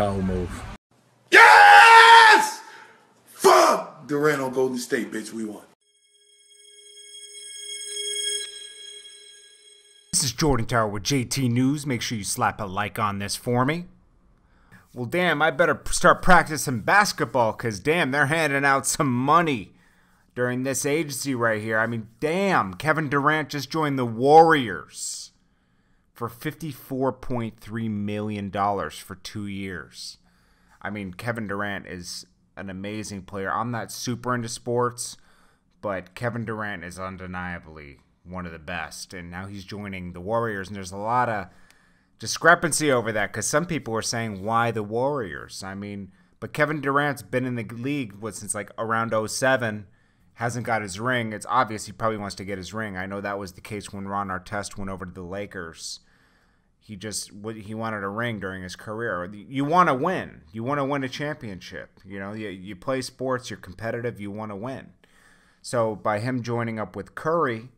power move. Yes! Fuck! Durant on Golden State, bitch, we won. This is Jordan Tower with JT News. Make sure you slap a like on this for me. Well, damn, I better start practicing basketball because, damn, they're handing out some money during this agency right here. I mean, damn, Kevin Durant just joined the Warriors for $54.3 million for two years. I mean, Kevin Durant is an amazing player. I'm not super into sports, but Kevin Durant is undeniably one of the best. And now he's joining the Warriors, and there's a lot of discrepancy over that because some people are saying, why the Warriors? I mean, but Kevin Durant's been in the league what, since like around 07 hasn't got his ring. It's obvious he probably wants to get his ring. I know that was the case when Ron Artest went over to the Lakers he just he wanted a ring during his career. You want to win. You want to win a championship. You know, you, you play sports. You're competitive. You want to win. So by him joining up with Curry,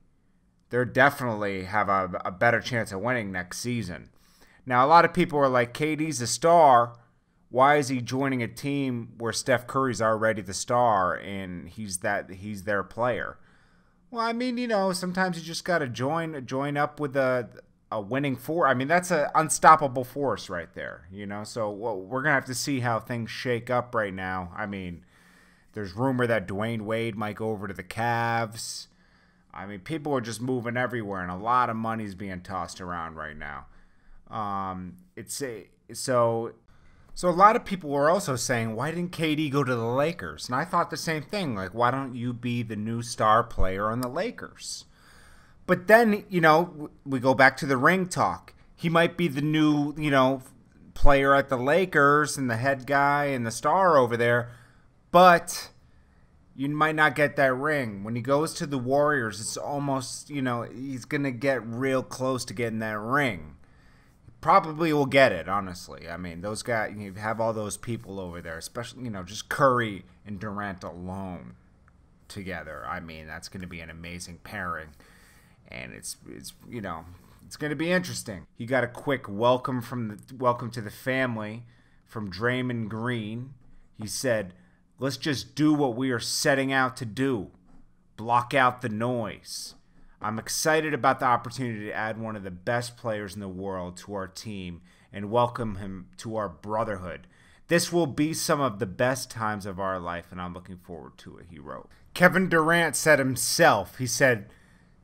they're definitely have a, a better chance of winning next season. Now a lot of people are like, KD's a star. Why is he joining a team where Steph Curry's already the star and he's that he's their player? Well, I mean, you know, sometimes you just got to join join up with the a winning four. I mean, that's an unstoppable force right there, you know. So well, we're gonna have to see how things shake up right now. I mean, there's rumor that Dwayne Wade might go over to the Cavs. I mean, people are just moving everywhere, and a lot of money's being tossed around right now. Um, it's a, so so a lot of people were also saying, why didn't KD go to the Lakers? And I thought the same thing. Like, why don't you be the new star player on the Lakers? But then, you know, we go back to the ring talk. He might be the new, you know, player at the Lakers and the head guy and the star over there, but you might not get that ring. When he goes to the Warriors, it's almost, you know, he's going to get real close to getting that ring. Probably will get it, honestly. I mean, those guys, you have all those people over there, especially, you know, just Curry and Durant alone together. I mean, that's going to be an amazing pairing and it's it's you know it's going to be interesting. He got a quick welcome from the welcome to the family from Draymond Green. He said, "Let's just do what we are setting out to do. Block out the noise." I'm excited about the opportunity to add one of the best players in the world to our team and welcome him to our brotherhood. This will be some of the best times of our life and I'm looking forward to it, he wrote. Kevin Durant said himself, he said,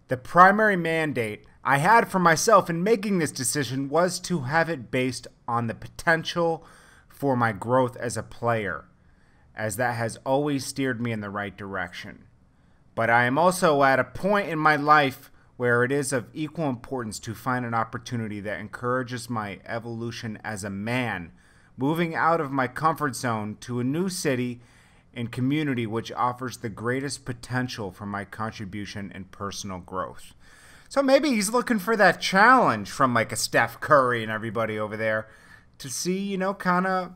the primary mandate I had for myself in making this decision was to have it based on the potential for my growth as a player, as that has always steered me in the right direction. But I am also at a point in my life where it is of equal importance to find an opportunity that encourages my evolution as a man, moving out of my comfort zone to a new city and community which offers the greatest potential for my contribution and personal growth. So maybe he's looking for that challenge from like a Steph Curry and everybody over there to see, you know, kind of,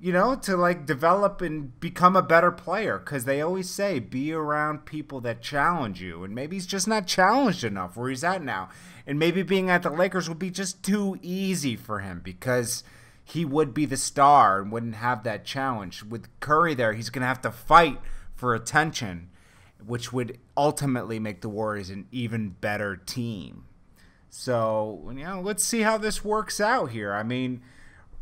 you know, to like develop and become a better player because they always say be around people that challenge you. And maybe he's just not challenged enough where he's at now. And maybe being at the Lakers will be just too easy for him because he would be the star and wouldn't have that challenge. With Curry there, he's going to have to fight for attention, which would ultimately make the Warriors an even better team. So, you know, let's see how this works out here. I mean,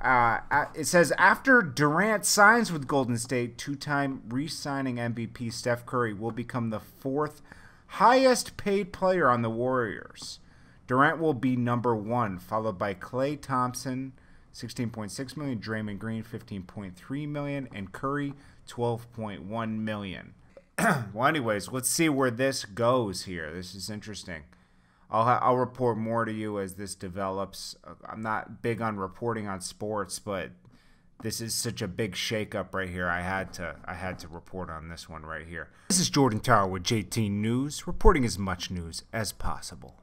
uh, it says after Durant signs with Golden State, two time re signing MVP Steph Curry will become the fourth highest paid player on the Warriors. Durant will be number one, followed by Clay Thompson, 16.6 million, Draymond Green 15.3 million, and Curry 12.1 million. well, anyways, let's see where this goes here. This is interesting. I'll I'll report more to you as this develops. Uh, I'm not big on reporting on sports, but this is such a big shakeup right here. I had to I had to report on this one right here. This is Jordan Tower with JT News, reporting as much news as possible.